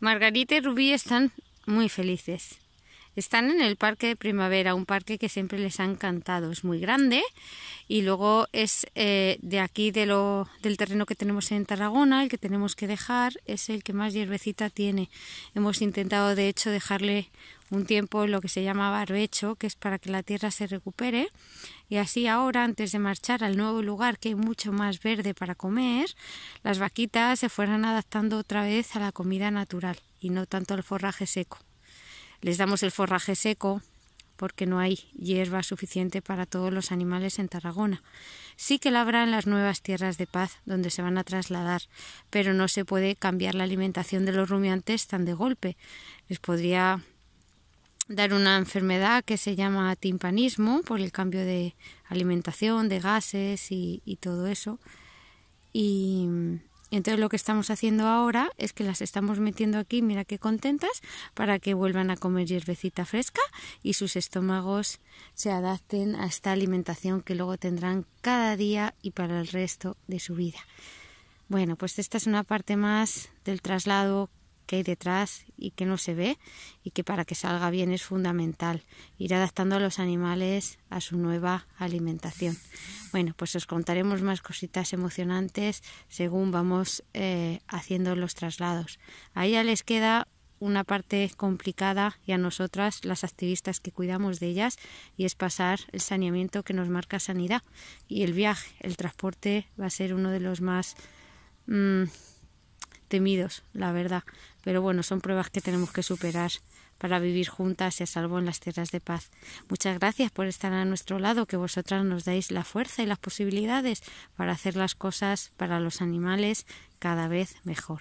Margarita y Rubí están muy felices. Están en el parque de primavera, un parque que siempre les ha encantado. Es muy grande y luego es eh, de aquí de lo, del terreno que tenemos en Tarragona, el que tenemos que dejar, es el que más hierbecita tiene. Hemos intentado de hecho dejarle un tiempo lo que se llama barbecho, que es para que la tierra se recupere. Y así ahora, antes de marchar al nuevo lugar que hay mucho más verde para comer, las vaquitas se fueran adaptando otra vez a la comida natural y no tanto al forraje seco. Les damos el forraje seco porque no hay hierba suficiente para todos los animales en Tarragona. Sí que labran las nuevas tierras de paz donde se van a trasladar, pero no se puede cambiar la alimentación de los rumiantes tan de golpe. Les podría dar una enfermedad que se llama timpanismo por el cambio de alimentación, de gases y, todo eso. Y, y, entonces lo que estamos haciendo ahora es que las estamos metiendo aquí, mira qué contentas, para que vuelvan a comer hierbecita fresca y sus estómagos se adapten a esta alimentación que luego tendrán cada día y para el resto de su vida. Bueno, pues esta es una parte más del traslado que hay detrás y que no se ve y que para que salga bien es fundamental ir adaptando a los animales a su nueva alimentación. Bueno, pues os contaremos más cositas emocionantes según vamos eh, haciendo los traslados. A ella les queda una parte complicada y a nosotras, las activistas que cuidamos de ellas, y es pasar el saneamiento que nos marca sanidad. Y el viaje, el transporte va a ser uno de los más mm, temidos, la verdad. Pero bueno, son pruebas que tenemos que superar para vivir juntas y a salvo en las tierras de paz. Muchas gracias por estar a nuestro lado, que vosotras nos dais la fuerza y las posibilidades para hacer las cosas para los animales cada vez mejor.